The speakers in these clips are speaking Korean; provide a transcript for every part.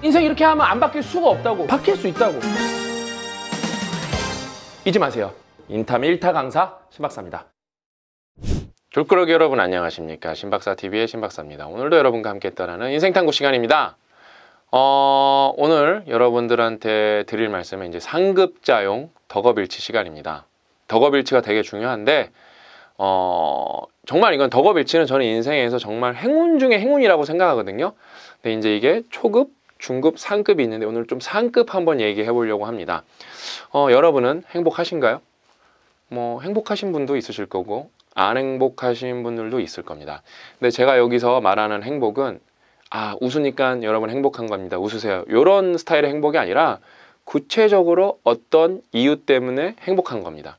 인생 이렇게 하면 안 바뀔 수가 없다고 바뀔 수 있다고 잊지 마세요 인탐 1타 강사 신박사입니다 졸끄러기 여러분 안녕하십니까 신박사TV의 신박사입니다 오늘도 여러분과 함께 따라는 인생탐구 시간입니다 어, 오늘 여러분들한테 드릴 말씀은 이제 상급자용 덕업일치 시간입니다 덕업일치가 되게 중요한데 어, 정말 이건 덕업일치는 저는 인생에서 정말 행운 중에 행운이라고 생각하거든요. 근데 이제 이게 초급, 중급, 상급이 있는데 오늘 좀 상급 한번 얘기해 보려고 합니다. 어, 여러분은 행복하신가요? 뭐 행복하신 분도 있으실 거고 안 행복하신 분들도 있을 겁니다. 근데 제가 여기서 말하는 행복은 아 웃으니까 여러분 행복한 겁니다. 웃으세요. 요런 스타일의 행복이 아니라 구체적으로 어떤 이유 때문에 행복한 겁니다.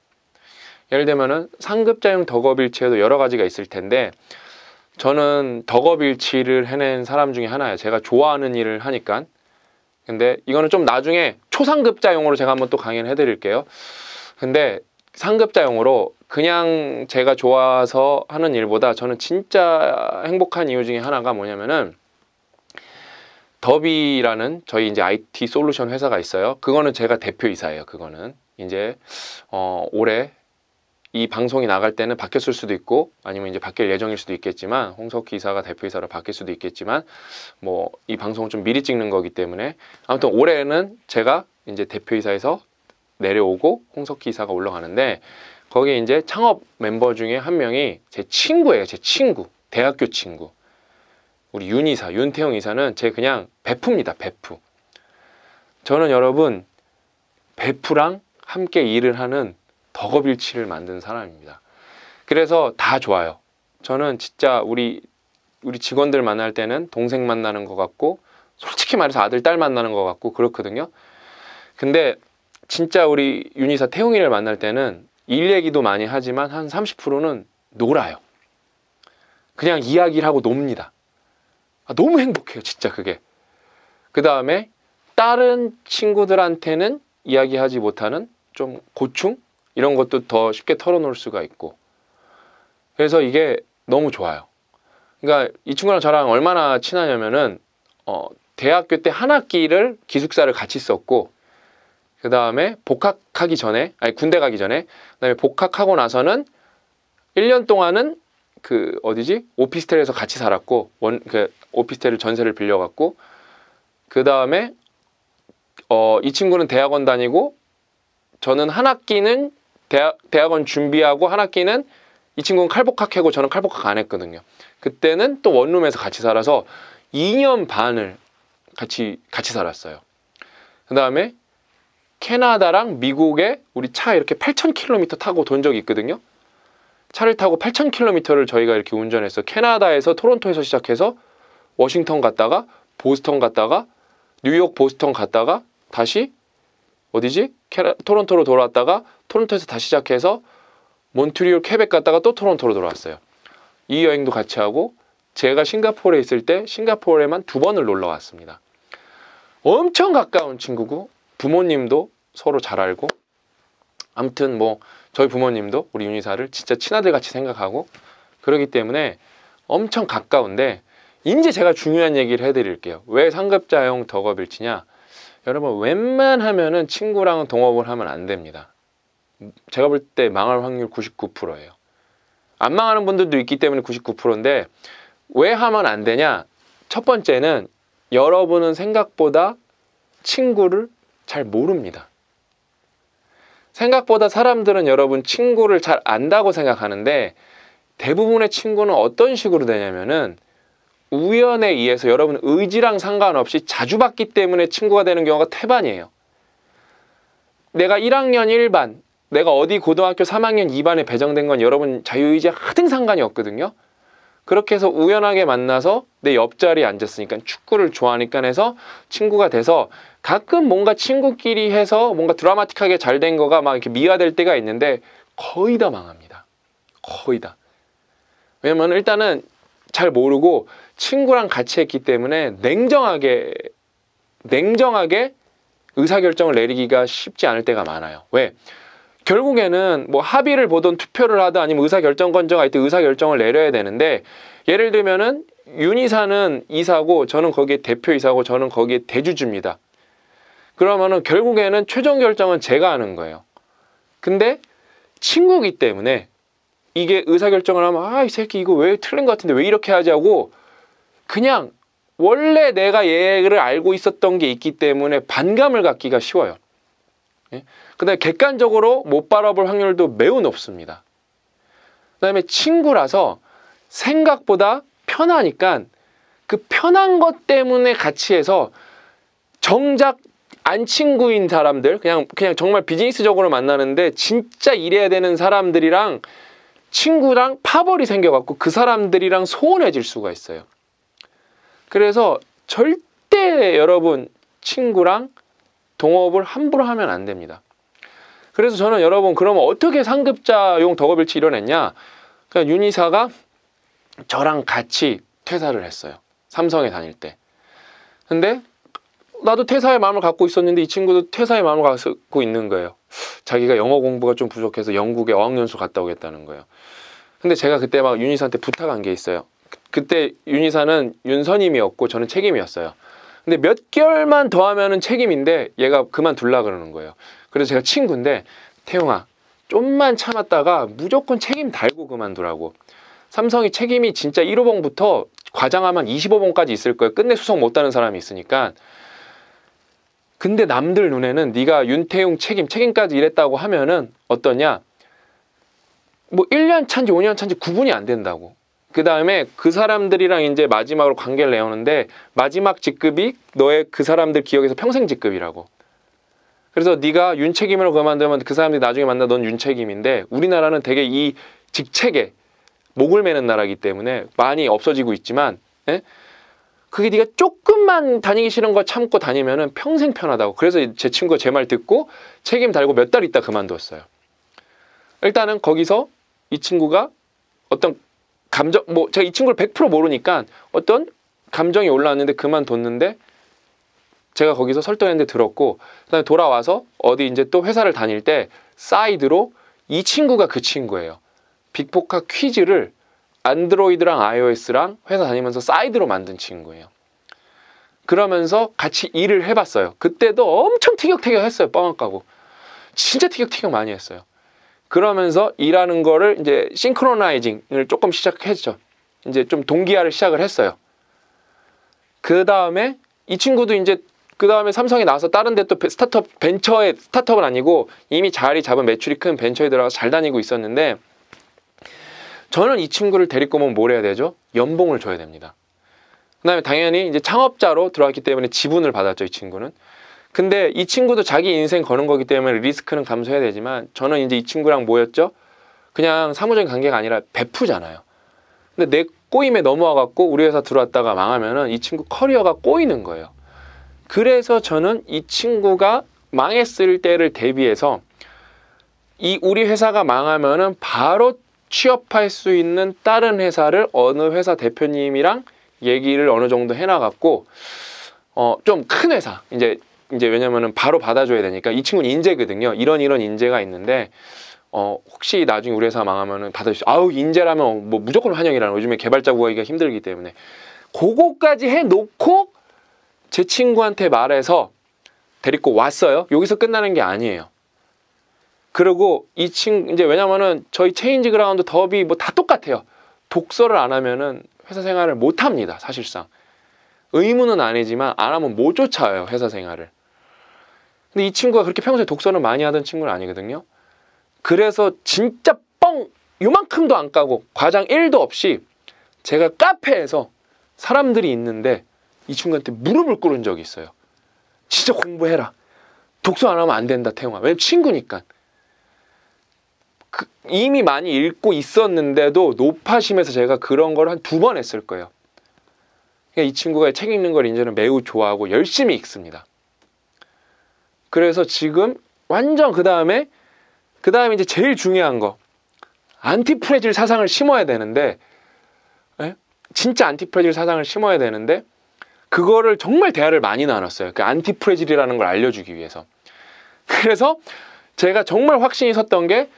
예를 들면은 상급자형 덕업일체에도 여러 가지가 있을 텐데 저는 덕업일치를 해낸 사람 중에 하나예요. 제가 좋아하는 일을 하니까. 근데 이거는 좀 나중에 초상급자 용으로 제가 한번 또 강의를 해드릴게요. 근데 상급자 용으로 그냥 제가 좋아서 하는 일보다 저는 진짜 행복한 이유 중에 하나가 뭐냐면은 더비라는 저희 이제 IT 솔루션 회사가 있어요. 그거는 제가 대표이사예요. 그거는 이제 어 올해 이 방송이 나갈 때는 바뀌었을 수도 있고 아니면 이제 바뀔 예정일 수도 있겠지만 홍석희 이사가 대표이사로 바뀔 수도 있겠지만 뭐 이 방송을 좀 미리 찍는 거기 때문에 아무튼 올해는 제가 이제 대표이사에서 내려오고 홍석희 이사가 올라가는데 거기에 이제 창업 멤버 중에 한 명이 제 친구예요 제 친구 대학교 친구 우리 윤 이사 윤태영 이사는 제 그냥 베프입니다 베프 저는 여러분 베프랑 함께 일을 하는 덕업일치를 만든 사람입니다. 그래서 다 좋아요. 저는 진짜 우리 우리 직원들 만날 때는 동생 만나는 것 같고 솔직히 말해서 아들 딸 만나는 것 같고 그렇거든요. 근데 진짜 우리 윤이사 태웅이를 만날 때는 일 얘기도 많이 하지만 한 30%는 놀아요. 그냥 이야기를 하고 놉니다. 아, 너무 행복해요, 진짜 그게. 그 다음에 다른 친구들한테는 이야기하지 못하는 좀 고충? 이런 것도 더 쉽게 털어놓을 수가 있고 그래서 이게 너무 좋아요. 그러니까 이 친구랑 저랑 얼마나 친하냐면은 어, 대학교 때 한 학기를 기숙사를 같이 썼고 그 다음에 복학하기 전에 아니 군대 가기 전에 그다음에 복학하고 나서는 1년 동안은 그 어디지 오피스텔에서 같이 살았고 원그 오피스텔을 전세를 빌려갖고 그 다음에 어이 친구는 대학원 다니고 저는 한 학기는 대학, 대학원 준비하고 한 학기는 이 친구는 칼복학 하고 저는 칼복학 안 했거든요. 그때는 또 원룸에서 같이 살아서 2년 반을 같이 같이 살았어요. 그 다음에 캐나다랑 미국에 우리 차 이렇게 8,000km 타고 돈 적이 있거든요. 차를 타고 8,000km를 저희가 이렇게 운전해서 캐나다에서 토론토에서 시작해서 워싱턴 갔다가 보스턴 갔다가 뉴욕 보스턴 갔다가 다시 어디지? 캐라, 토론토로 돌아왔다가 토론토에서 다시 시작해서 몬트리올 케벡 갔다가 또 토론토로 돌아왔어요. 이 여행도 같이 하고 제가 싱가포르에 있을 때 싱가포르에만 두 번을 놀러 왔습니다. 엄청 가까운 친구고 부모님도 서로 잘 알고 아무튼 뭐 저희 부모님도 우리 윤희사를 진짜 친아들 같이 생각하고 그러기 때문에 엄청 가까운데 이제 제가 중요한 얘기를 해드릴게요. 왜상급자용 덕업일치냐? 여러분 웬만하면은 친구랑은 동업을 하면 안 됩니다. 제가 볼 때 망할 확률 99%예요. 안 망하는 분들도 있기 때문에 99%인데 왜 하면 안 되냐? 첫 번째는 여러분은 생각보다 친구를 잘 모릅니다. 생각보다 사람들은 여러분 친구를 잘 안다고 생각하는데 대부분의 친구는 어떤 식으로 되냐면은 우연에 의해서 여러분 의지랑 상관없이 자주 봤기 때문에 친구가 되는 경우가 태반이에요. 내가 1학년 1반, 내가 어디 고등학교 3학년 2반에 배정된 건 여러분 자유의지 하등 상관이 없거든요. 그렇게 해서 우연하게 만나서 내 옆자리에 앉았으니까 축구를 좋아하니까 해서 친구가 돼서 가끔 뭔가 친구끼리 해서 뭔가 드라마틱하게 잘 된 거가 막 이렇게 미화될 때가 있는데 거의 다 망합니다. 거의 다. 왜냐면 일단은 잘 모르고 친구랑 같이 했기 때문에 냉정하게 냉정하게 의사결정을 내리기가 쉽지 않을 때가 많아요. 왜? 결국에는 뭐 합의를 보든 투표를 하든 아니면 의사결정권자가 있든 의사결정을 내려야 되는데 예를 들면은 윤 이사는 이사고 저는 거기에 대표이사고 저는 거기에 대주주입니다. 그러면은 결국에는 최종 결정은 제가 하는 거예요. 근데 친구기 때문에 이게 의사결정을 하면 아 이 새끼 이거 왜 틀린 것 같은데 왜 이렇게 하지 하고 그냥 원래 내가 얘를 알고 있었던 게 있기 때문에 반감을 갖기가 쉬워요. 예? 그다음에 객관적으로 못 바라볼 확률도 매우 높습니다. 그다음에 친구라서 생각보다 편하니까 그 편한 것 때문에 같이 해서 정작 안 친구인 사람들 그냥 그냥 정말 비즈니스적으로 만나는데 진짜 일해야 되는 사람들이랑 친구랑 파벌이 생겨갖고 그 사람들이랑 소원해질 수가 있어요. 그래서 절대 여러분 친구랑 동업을 함부로 하면 안 됩니다. 그래서 저는 여러분 그러면 어떻게 상급자용 덕업일치 이뤄냈냐? 그러니까 윤이사가 저랑 같이 퇴사를 했어요. 삼성에 다닐 때. 근데 나도 퇴사의 마음을 갖고 있었는데 이 친구도 퇴사의 마음을 갖고 있는 거예요. 자기가 영어 공부가 좀 부족해서 영국에 어학연수 갔다 오겠다는 거예요. 근데 제가 그때 막 윤희사한테 부탁한 게 있어요. 그때 윤이사는 윤선임이었고 저는 책임이었어요. 근데 몇 개월만 더 하면은 책임인데 얘가 그만둘라 그러는 거예요. 그래서 제가 친구인데 태용아 좀만 참았다가 무조건 책임 달고 그만두라고. 삼성이 책임이 진짜 1호봉부터 과장하면 25봉까지 있을 거예요. 끝내 수석못다는 사람이 있으니까. 근데 남들 눈에는 네가 윤태용 책임, 책임까지 이랬다고 하면은 어떠냐? 뭐 1년 찬지 5년 찬지 구분이 안 된다고. 그 다음에 그 사람들이랑 이제 마지막으로 관계를 내오는데 마지막 직급이 너의 그 사람들 기억에서 평생 직급이라고. 그래서 네가 윤책임으로 그만두면 그 사람들이 나중에 만나 넌 윤책임인데 우리나라는 되게 이 직책에 목을 매는 나라이기 때문에 많이 없어지고 있지만 예? 그게 네가 조금만 다니기 싫은 거 참고 다니면은 평생 편하다고. 그래서 제 친구가 제 말 듣고 책임 달고 몇 달 있다 그만두었어요 일단은 거기서 이 친구가 어떤 감정 뭐 제가 이 친구를 100% 모르니까 어떤 감정이 올라왔는데 그만뒀는데 제가 거기서 설득했는데 들었고 그다음에 돌아와서 어디 이제 또 회사를 다닐 때 사이드로 이 친구가 그 친구예요. 빅포카 퀴즈를 안드로이드랑 iOS랑 회사 다니면서 사이드로 만든 친구예요. 그러면서 같이 일을 해봤어요. 그때도 엄청 티격태격 했어요. 뻥을 가고 진짜 티격태격 많이 했어요. 그러면서 일하는 거를 이제 싱크로나이징을 조금 시작했죠. 이제 좀 동기화를 시작을 했어요. 그 다음에 이 친구도 이제 그 다음에 삼성이 나와서 다른 데 또 스타트업 벤처에 스타트업은 아니고 이미 자리 잡은 매출이 큰 벤처에 들어가서 잘 다니고 있었는데 저는 이 친구를 데리고 오면 뭘 해야 되죠? 연봉을 줘야 됩니다. 그 다음에 당연히 이제 창업자로 들어왔기 때문에 지분을 받았죠, 이 친구는. 근데 이 친구도 자기 인생 거는 거기 때문에 리스크는 감소해야 되지만 저는 이제 이 친구랑 모였죠 그냥 사무적인 관계가 아니라 베프잖아요. 근데 내 꼬임에 넘어와 갖고 우리 회사 들어왔다가 망하면은 이 친구 커리어가 꼬이는 거예요. 그래서 저는 이 친구가 망했을 때를 대비해서 이 우리 회사가 망하면은 바로 취업할 수 있는 다른 회사를 어느 회사 대표님이랑 얘기를 어느 정도 해놔갖고 어좀 큰 회사 이제 이제 왜냐면은 바로 받아줘야 되니까 이 친구는 인재거든요. 이런 이런 인재가 있는데 어 혹시 나중에 우리 회사 망하면은 다들 아우 인재라면 뭐 무조건 환영이라는 요즘에 개발자 구하기가 힘들기 때문에 그거까지 해놓고 제 친구한테 말해서 데리고 왔어요. 여기서 끝나는 게 아니에요. 그리고 이 친구 이제 왜냐면은 저희 체인지 그라운드 더비 뭐 다 똑같아요. 독서를 안 하면은 회사 생활을 못 합니다. 사실상 의무는 아니지만 안 하면 못 쫓아요 회사 생활을. 근데 이 친구가 그렇게 평소에 독서를 많이 하던 친구는 아니거든요. 그래서 진짜 뻥 요만큼도 안 까고 과장 1도 없이 제가 카페에서 사람들이 있는데 이 친구한테 무릎을 꿇은 적이 있어요. 진짜 공부해라. 독서 안 하면 안 된다, 태용아. 왜냐면 친구니까. 그 이미 많이 읽고 있었는데도 노파심에서 제가 그런 걸 한 두 번 했을 거예요. 그러니까 이 친구가 책 읽는 걸 이제는 매우 좋아하고 열심히 읽습니다. 그래서 지금 완전 그 다음에 그 다음에 이제 제일 중요한 거 안티프레질 사상을 심어야 되는데 에? 예? 진짜 안티프레질 사상을 심어야 되는데 그거를 정말 대화를 많이 나눴어요. 그 안티프레질이라는 걸 알려주기 위해서. 그래서 제가 정말 확신이 섰던 게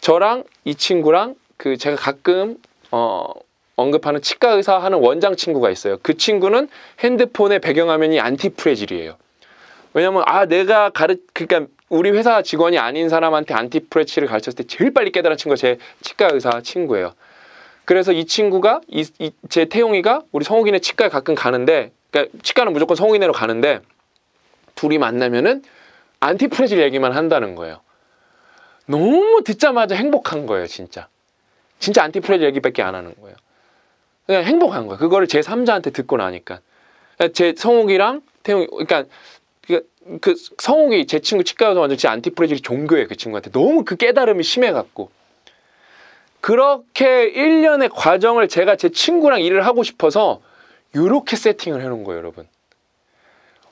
저랑 이 친구랑 그 제가 가끔 어 언급하는 치과 의사 하는 원장 친구가 있어요. 그 친구는 핸드폰의 배경화면이 안티프레질이에요. 왜냐면 아 내가 가르 그러니까 우리 회사 직원이 아닌 사람한테 안티프레치를 가르쳤을 때 제일 빨리 깨달은 친구가 제 치과 의사 친구예요. 그래서 이 친구가 이, 이, 제 태용이가 우리 성욱이네 치과에 가끔 가는데 그러니까 치과는 무조건 성욱이네로 가는데 둘이 만나면은 안티프레질 얘기만 한다는 거예요. 너무 듣자마자 행복한 거예요, 진짜. 진짜 안티프레지 얘기밖에 안 하는 거예요. 그냥 행복한 거예요. 그거를 제 3자한테 듣고 나니까. 그러니까 제 성욱이랑 태용 이 그러니까 그 성욱이 제 친구 치과에서 완전 제 안티프레질이 종교예요 그 친구한테 너무 그 깨달음이 심해갖고 그렇게 1년의 과정을 제가 제 친구랑 일을 하고 싶어서 요렇게 세팅을 해놓은 거예요 여러분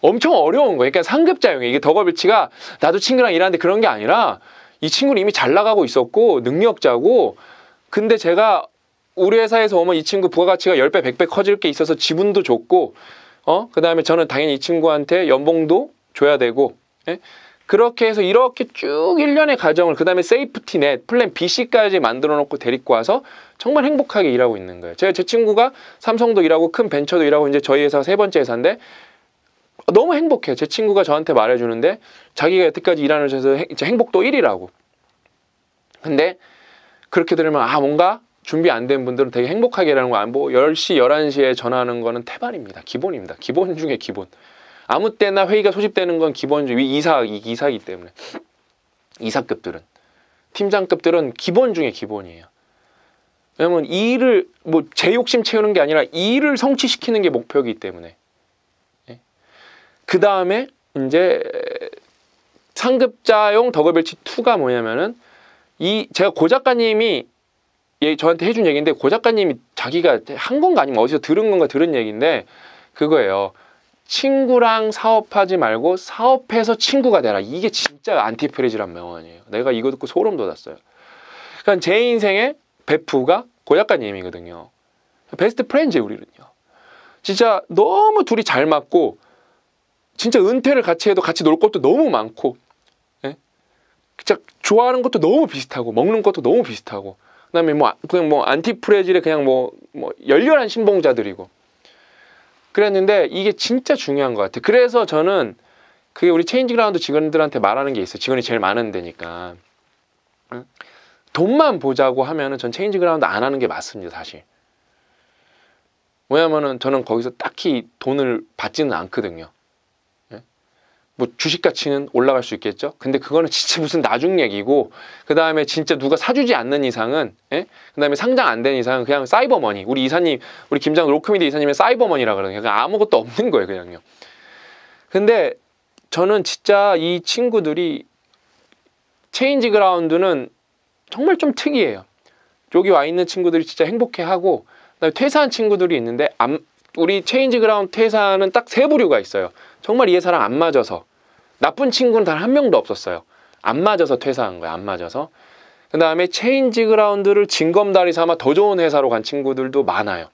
엄청 어려운 거예요 그러니까 상급자용이에요 이게 덕업일치가 나도 친구랑 일하는데 그런 게 아니라 이 친구는 이미 잘 나가고 있었고 능력자고 근데 제가 우리 회사에서 오면 이 친구 부가가치가 1 0배1 0 0배 커질 게 있어서 지분도 좋고 어? 그 다음에 저는 당연히 이 친구한테 연봉도 줘야 되고 예? 그렇게 해서 이렇게 쭉 1년의 과정을 그 다음에 세이프티넷 플랜 BC까지 만들어 놓고 데리고 와서 정말 행복하게 일하고 있는 거예요. 제가 제 친구가 삼성도 일하고 큰 벤처도 일하고 이제 저희 회사 세 번째 회사인데 너무 행복해요. 제 친구가 저한테 말해주는데 자기가 여태까지 일하는 회사에서 이제 행복도 1위라고. 근데 그렇게 들으면 아 뭔가 준비 안 된 분들은 되게 행복하게 일하는 거 안 보고 10시, 11시에 전화하는 거는 태반입니다. 기본입니다. 기본 중에 기본. 아무 때나 회의가 소집되는 건기본적으 이사 이사기 때문에 이사급들은 팀장급들은 기본 중에 기본이에요. 왜냐면 이 일을 뭐 제 욕심 채우는 게 아니라 이 일을 성취시키는 게 목표이기 때문에 예? 그 다음에 이제 상급자용 더블벨치 2가 뭐냐면은 이 제가 고 작가님이 예, 저한테 해준 얘기인데 고 작가님이 자기가 한 건가 아니면 어디서 들은 건가 들은 얘기인데 그거예요. 친구랑 사업하지 말고 사업해서 친구가 되라. 이게 진짜 안티프레지란 명언이에요. 내가 이거 듣고 소름 돋았어요. 그러니까 제 인생의 베프가 고약간님이거든요. 베스트 프렌즈 우리는요. 진짜 너무 둘이 잘 맞고 진짜 은퇴를 같이 해도 같이 놀 것도 너무 많고 예? 진짜 좋아하는 것도 너무 비슷하고 먹는 것도 너무 비슷하고 그다음에 뭐 그냥 뭐 안티프레질의 그냥 뭐, 뭐 열렬한 신봉자들이고 그랬는데 이게 진짜 중요한 것 같아요. 그래서 저는 그게 우리 체인지 그라운드 직원들한테 말하는 게 있어요. 직원이 제일 많은 데니까. 돈만 보자고 하면은 전 체인지 그라운드 안 하는 게 맞습니다, 사실. 왜냐면은 저는 거기서 딱히 돈을 받지는 않거든요. 뭐 주식 가치는 올라갈 수 있겠죠. 근데 그거는 진짜 무슨 나중 얘기고 그 다음에 진짜 누가 사주지 않는 이상은 예? 그 다음에 상장 안 된 이상은 그냥 사이버머니 우리 이사님 우리 김장 로크미디 이사님의 사이버머니라 그러는 그냥 아무것도 없는 거예요 그냥요. 근데 저는 진짜 이 친구들이 체인지 그라운드는 정말 좀 특이해요. 여기 와 있는 친구들이 진짜 행복해하고 그다음에 퇴사한 친구들이 있는데 우리 체인지 그라운드 퇴사는 딱 세 부류가 있어요. 정말 이해사랑 안 맞아서 나쁜 친구는 단 한 명도 없었어요. 안 맞아서 퇴사한 거야. 안 맞아서. 그 다음에 체인지 그라운드를 징검다리 삼아 더 좋은 회사로 간 친구들도 많아요.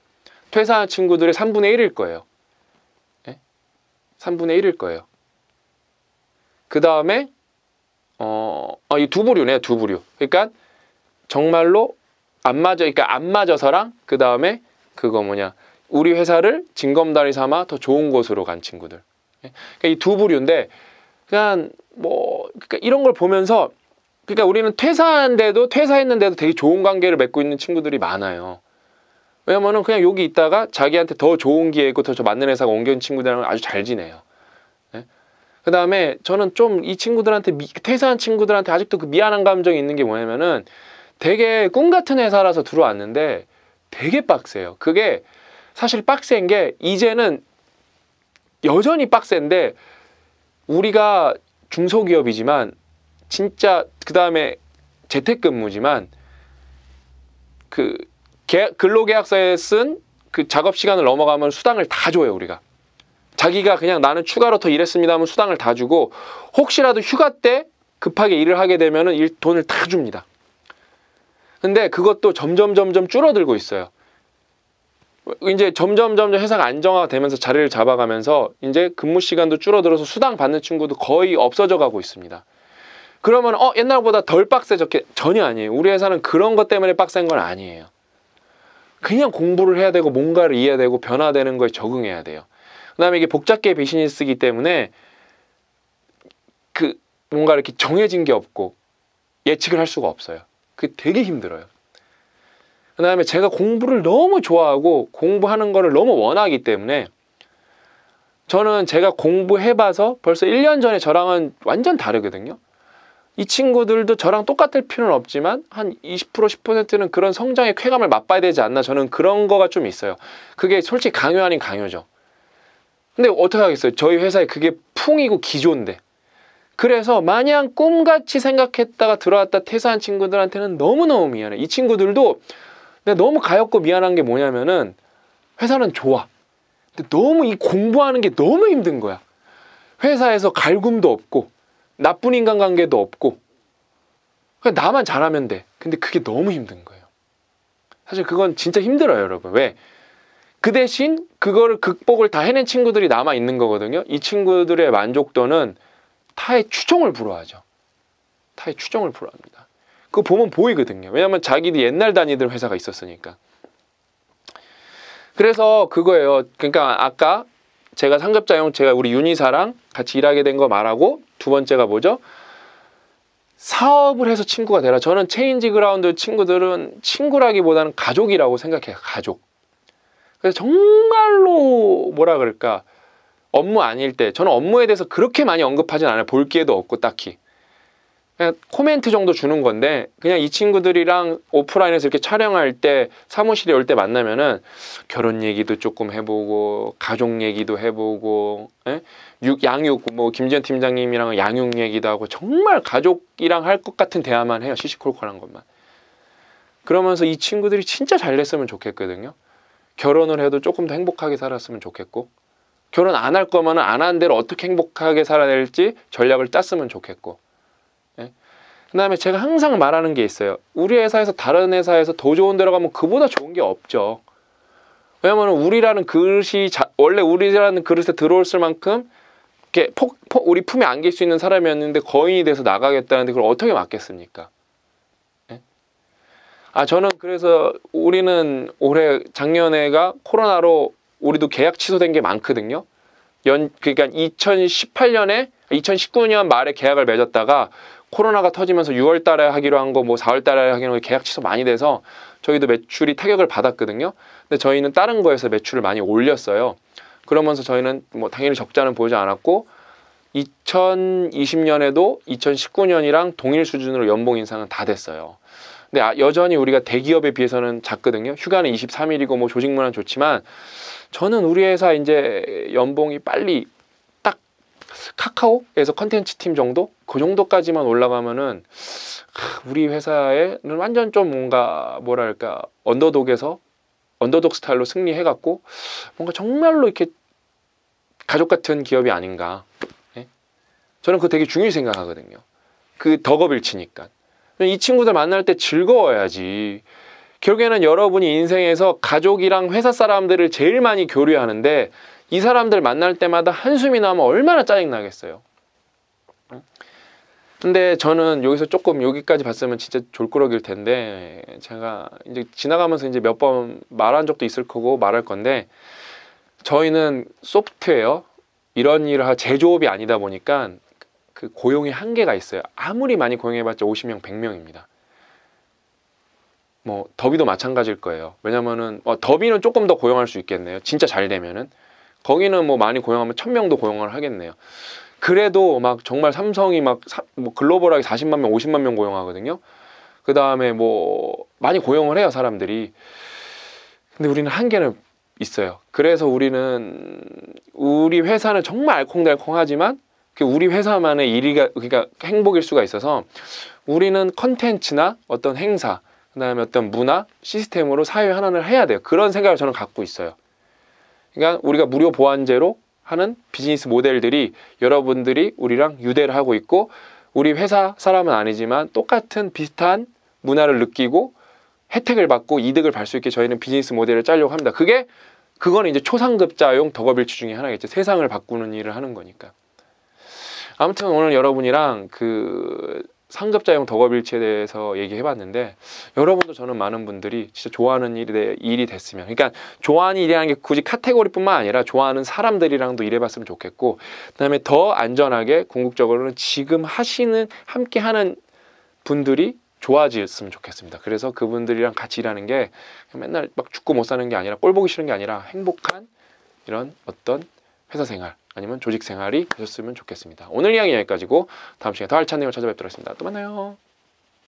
퇴사한 친구들의 3분의 1일 거예요. 네? 예? 3분의 1일 거예요. 그 다음에 어, 아, 이두 부류네, 두 부류. 그러니까 정말로 안 맞아, 그러니까 안 맞아서랑 그 다음에 그거 뭐냐 우리 회사를 징검다리 삼아 더 좋은 곳으로 간 친구들. 그러니까 이두 부류인데 그냥 그러니까 뭐 그러니까 이런 걸 보면서 그러니까 우리는 퇴사한데도 퇴사했는데도 되게 좋은 관계를 맺고 있는 친구들이 많아요. 왜냐면은 그냥 여기 있다가 자기한테 더 좋은 기회 있고 더 맞는 회사가 옮겨온 친구들이랑 아주 잘 지내요. 네? 예? 그 다음에 저는 좀 이 친구들한테 미, 퇴사한 친구들한테 아직도 그 미안한 감정이 있는 게 뭐냐면은 되게 꿈 같은 회사라서 들어왔는데 되게 빡세요. 그게 사실 빡센 게 이제는 여전히 빡센데 우리가 중소기업이지만 진짜 그 다음에 재택근무지만 그 근로계약서에 쓴 그 작업 시간을 넘어가면 수당을 다 줘요 우리가 자기가 그냥 나는 추가로 더 일했습니다 하면 수당을 다 주고 혹시라도 휴가 때 급하게 일을 하게 되면은 일 돈을 다 줍니다 근데 그것도 점점 점점 줄어들고 있어요 이제 점점 점점 회사가 안정화되면서 자리를 잡아가면서 이제 근무 시간도 줄어들어서 수당 받는 친구도 거의 없어져 가고 있습니다. 그러면 어 옛날보다 덜 빡세졌게 전혀 아니에요. 우리 회사는 그런 것 때문에 빡센 건 아니에요. 그냥 공부를 해야 되고 뭔가를 이해해야 되고 변화되는 거에 적응해야 돼요. 그다음에 이게 복잡계 비즈니스기 때문에 그 뭔가 이렇게 정해진 게 없고 예측을 할 수가 없어요. 그게 되게 힘들어요. 그 다음에 제가 공부를 너무 좋아하고 공부하는 거를 너무 원하기 때문에 저는 제가 공부해봐서 벌써 1년 전에 저랑은 완전 다르거든요. 이 친구들도 저랑 똑같을 필요는 없지만 한 20% 10%는 그런 성장의 쾌감을 맛봐야 되지 않나 저는 그런 거가 좀 있어요. 그게 솔직히 강요 아닌 강요죠. 근데 어떻게 하겠어요? 저희 회사에 그게 풍이고 기조인데. 그래서 마냥 꿈같이 생각했다가 들어왔다 퇴사한 친구들한테는 너무너무 미안해. 이 친구들도 근데 너무 가엾고 미안한 게 뭐냐면은 회사는 좋아. 근데 너무 이 공부하는 게 너무 힘든 거야. 회사에서 갈굼도 없고 나쁜 인간관계도 없고 그냥 나만 잘하면 돼. 근데 그게 너무 힘든 거예요. 사실 그건 진짜 힘들어요, 여러분. 왜? 그 대신 그거를 극복을 다 해낸 친구들이 남아 있는 거거든요. 이 친구들의 만족도는 타의 추종을 불허하죠. 타의 추종을 불허합니다. 그거 보면 보이거든요. 왜냐면 자기도 옛날 다니던 회사가 있었으니까. 그래서 그거예요. 그러니까 아까 제가 상급자용 제가 우리 윤이사랑 같이 일하게 된 거 말하고 두 번째가 뭐죠? 사업을 해서 친구가 되라. 저는 체인지 그라운드 친구들은 친구라기보다는 가족이라고 생각해요. 가족. 그래서 정말로 뭐라 그럴까? 업무 아닐 때 저는 업무에 대해서 그렇게 많이 언급하진 않아요. 볼 기회도 없고 딱히. 그냥 코멘트 정도 주는 건데 그냥 이 친구들이랑 오프라인에서 이렇게 촬영할 때 사무실에 올 때 만나면은 결혼 얘기도 조금 해보고 가족 얘기도 해보고 예? 육, 양육 뭐 김지현 팀장님이랑 양육 얘기도 하고 정말 가족이랑 할 것 같은 대화만 해요 시시콜콜한 것만 그러면서 이 친구들이 진짜 잘 됐으면 좋겠거든요 결혼을 해도 조금 더 행복하게 살았으면 좋겠고 결혼 안 할 거면은 안한 대로 어떻게 행복하게 살아야 될지 전략을 땄으면 좋겠고 그 다음에 제가 항상 말하는 게 있어요. 우리 회사에서 다른 회사에서 더 좋은 데로 가면 그보다 좋은 게 없죠. 왜냐면 우리라는 그릇이 자, 원래 우리라는 그릇에 들어올을 만큼 이렇게 폭, 폭, 우리 품에 안길 수 있는 사람이었는데 거인이 돼서 나가겠다는데 그걸 어떻게 막겠습니까? 예? 아 저는 그래서 우리는 올해 작년에가 코로나로 우리도 계약 취소된 게 많거든요. 연 그러니까 2018년에 2019년 말에 계약을 맺었다가 코로나가 터지면서 6월 달에 하기로 한 거뭐 4월 달에 하기로 한 뭐 계약 취소 많이 돼서 저희도 매출이 타격을 받았거든요. 근데 저희는 다른 거에서 매출을 많이 올렸어요. 그러면서 저희는 뭐 당연히 적자는 보이지 않았고 2020년에도 2019년이랑 동일 수준으로 연봉 인상은 다 됐어요. 근데 아, 여전히 우리가 대기업에 비해서는 작거든요. 휴가는 23일이고 뭐 조직문화는 좋지만 저는 우리 회사 이제 연봉이 빨리 카카오에서 컨텐츠 팀 정도? 그 정도까지만 올라가면은 우리 회사에는 완전 좀 뭔가 뭐랄까 언더독에서 언더독 스타일로 승리해갖고 뭔가 정말로 이렇게 가족 같은 기업이 아닌가. 예? 저는 그거 되게 중요히 생각하거든요. 그 덕업일치니까. 이 친구들 만날 때 즐거워야지. 결국에는 여러분이 인생에서 가족이랑 회사 사람들을 제일 많이 교류하는데 이 사람들 만날 때마다 한숨이 나면 얼마나 짜증나겠어요. 근데 저는 여기서 조금 여기까지 봤으면 진짜 졸꾸러기일 텐데 제가 이제 지나가면서 이제 몇 번 말한 적도 있을 거고 말할 건데 저희는 소프트웨어 이런 일을 할 제조업이 아니다 보니까 그 고용의 한계가 있어요. 아무리 많이 고용해봤자 50명, 100명입니다. 뭐 더비도 마찬가지일 거예요. 왜냐면은 어, 더비는 조금 더 고용할 수 있겠네요. 진짜 잘 되면은 거기는 뭐 많이 고용하면 천명도 고용을 하겠네요. 그래도 막 정말 삼성이 막뭐 글로벌하게 40만 명, 50만 명 고용하거든요. 그 다음에 뭐 많이 고용을 해요, 사람들이. 근데 우리는 한계는 있어요. 그래서 우리는 우리 회사는 정말 알콩달콩하지만 그 우리 회사만의 일이가 그러니까 행복일 수가 있어서 우리는 컨텐츠나 어떤 행사 그다음에 어떤 문화 시스템으로 사회 환원을 해야 돼요. 그런 생각을 저는 갖고 있어요. 그러니까 우리가 무료 보안제로 하는 비즈니스 모델들이 여러분들이 우리랑 유대를 하고 있고 우리 회사 사람은 아니지만 똑같은 비슷한 문화를 느끼고 혜택을 받고 이득을 받수 있게 저희는 비즈니스 모델을 짜려고 합니다. 그게 그거는 이제 초상급자용 덕업일치 중에 하나겠죠. 세상을 바꾸는 일을 하는 거니까. 아무튼 오늘 여러분이랑 그 상급자용 덕업일치에 대해서 얘기해봤는데 여러분도 저는 많은 분들이 진짜 좋아하는 일이, 일이 됐으면 그러니까 좋아하는 일이라는 게 굳이 카테고리뿐만 아니라 좋아하는 사람들이랑도 일해봤으면 좋겠고 그다음에 더 안전하게 궁극적으로는 지금 하시는 함께하는 분들이 좋아지셨으면 좋겠습니다. 그래서 그분들이랑 같이 일하는 게 맨날 막 죽고 못 사는 게 아니라 꼴 보기 싫은 게 아니라 행복한 이런 어떤 회사 생활 아니면 조직 생활이 되셨으면 좋겠습니다. 오늘 이야기 여기까지고 다음 시간에 더 알찬 내용을 찾아뵙도록 하겠습니다. 또 만나요.